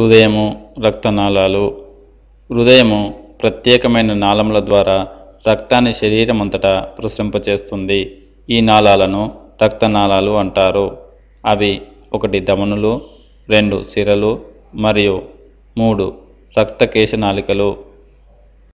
హృదయము రక్తనాళాలు హృదయము ప్రత్యేకమైన నాళముల ద్వారా రక్తాన్ని శరీరం అంతటా ప్రసరింపచేస్తుంది ఈ నాళాలను రక్తనాళాలు అంటారు అవి ఒకటి ధమనులు రెండు సిరలు మరియు మూడు రక్తకేశనాళికలు